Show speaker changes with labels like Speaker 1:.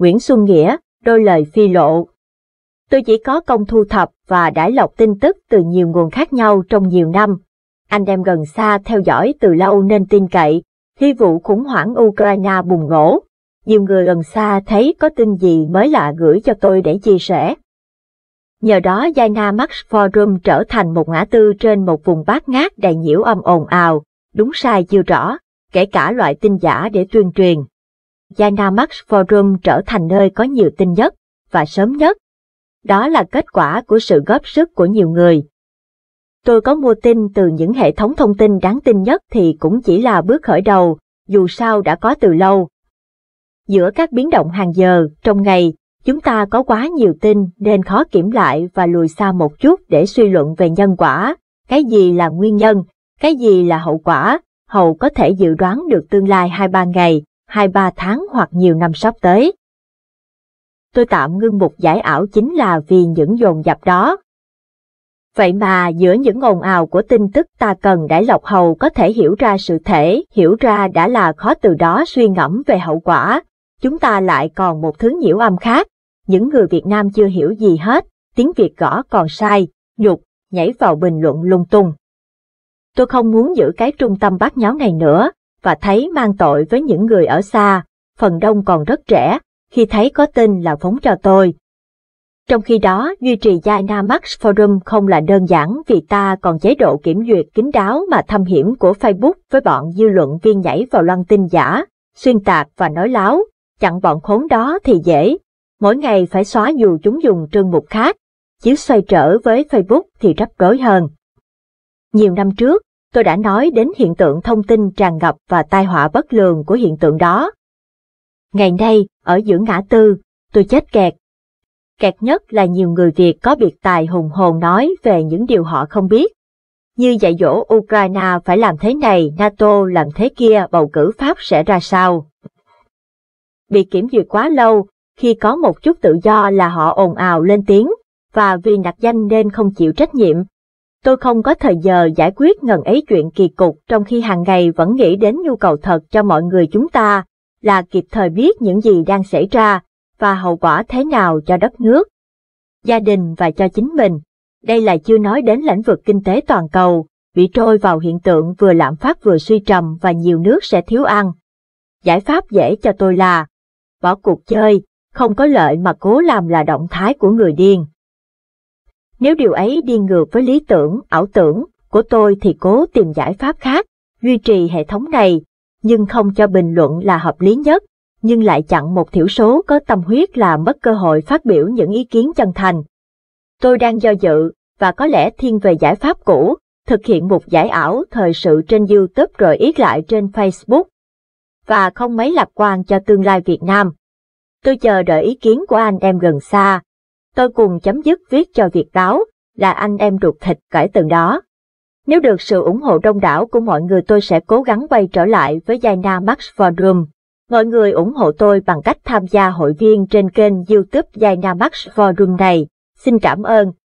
Speaker 1: Nguyễn Xuân Nghĩa, đôi lời phi lộ. Tôi chỉ có công thu thập và đãi lọc tin tức từ nhiều nguồn khác nhau trong nhiều năm. Anh em gần xa theo dõi từ lâu nên tin cậy, khi vụ khủng hoảng Ukraine bùng nổ, nhiều người gần xa thấy có tin gì mới lạ gửi cho tôi để chia sẻ. Nhờ đó Jaina Max Forum trở thành một ngã tư trên một vùng bát ngát đầy nhiễu âm ồn ào, đúng sai chưa rõ, kể cả loại tin giả để tuyên truyền. Dynamax Forum trở thành nơi có nhiều tin nhất và sớm nhất. Đó là kết quả của sự góp sức của nhiều người. Tôi có mua tin từ những hệ thống thông tin đáng tin nhất thì cũng chỉ là bước khởi đầu, dù sao đã có từ lâu. Giữa các biến động hàng giờ, trong ngày, chúng ta có quá nhiều tin nên khó kiểm lại và lùi xa một chút để suy luận về nhân quả, cái gì là nguyên nhân, cái gì là hậu quả, hầu có thể dự đoán được tương lai 2-3 ngày, hai ba tháng hoặc nhiều năm sắp tới. Tôi tạm ngưng một giải ảo chính là vì những dồn dập đó. Vậy mà giữa những ồn ào của tin tức ta cần Đại lọc Hầu có thể hiểu ra sự thể, hiểu ra đã là khó từ đó suy ngẫm về hậu quả. Chúng ta lại còn một thứ nhiễu âm khác. Những người Việt Nam chưa hiểu gì hết, tiếng Việt gõ còn sai, nhục, nhảy vào bình luận lung tung. Tôi không muốn giữ cái trung tâm bát nháo này nữa, và thấy mang tội với những người ở xa, phần đông còn rất trẻ, khi thấy có tin là phóng cho tôi. Trong khi đó, duy trì giai Dynamax Forum không là đơn giản vì ta còn chế độ kiểm duyệt kín đáo mà thâm hiểm của Facebook với bọn dư luận viên nhảy vào loan tin giả, xuyên tạc và nói láo, chặn bọn khốn đó thì dễ. Mỗi ngày phải xóa dù chúng dùng trương mục khác, chứ xoay trở với Facebook thì rắc rối hơn. Nhiều năm trước, tôi đã nói đến hiện tượng thông tin tràn ngập và tai họa bất lường của hiện tượng đó. Ngày nay, ở giữa ngã tư, tôi chết kẹt. Kẹt nhất là nhiều người Việt có biệt tài hùng hồn nói về những điều họ không biết. Như dạy dỗ Ukraine phải làm thế này, NATO làm thế kia, bầu cử Pháp sẽ ra sao. Bị kiểm duyệt quá lâu, khi có một chút tự do là họ ồn ào lên tiếng, và vì nạc danh nên không chịu trách nhiệm, Tôi không có thời giờ giải quyết ngần ấy chuyện kỳ cục trong khi hàng ngày vẫn nghĩ đến nhu cầu thật cho mọi người chúng ta, là kịp thời biết những gì đang xảy ra và hậu quả thế nào cho đất nước, gia đình và cho chính mình. Đây là chưa nói đến lĩnh vực kinh tế toàn cầu, bị trôi vào hiện tượng vừa lạm phát vừa suy trầm và nhiều nước sẽ thiếu ăn. Giải pháp dễ cho tôi là bỏ cuộc chơi, không có lợi mà cố làm là động thái của người điên. Nếu điều ấy đi ngược với lý tưởng, ảo tưởng của tôi thì cố tìm giải pháp khác, duy trì hệ thống này, nhưng không cho bình luận là hợp lý nhất, nhưng lại chặn một thiểu số có tâm huyết là mất cơ hội phát biểu những ý kiến chân thành. Tôi đang do dự, và có lẽ thiên về giải pháp cũ, thực hiện một giải ảo thời sự trên YouTube rồi yết lại trên Facebook. Và không mấy lạc quan cho tương lai Việt Nam. Tôi chờ đợi ý kiến của anh em gần xa, tôi cùng chấm dứt viết cho Việt Báo, là anh em ruột thịt kể từ đó. Nếu được sự ủng hộ đông đảo của mọi người tôi sẽ cố gắng quay trở lại với giai na Max Forum. Mọi người ủng hộ tôi bằng cách tham gia hội viên trên kênh youtube giai na Max Forum này. Xin cảm ơn.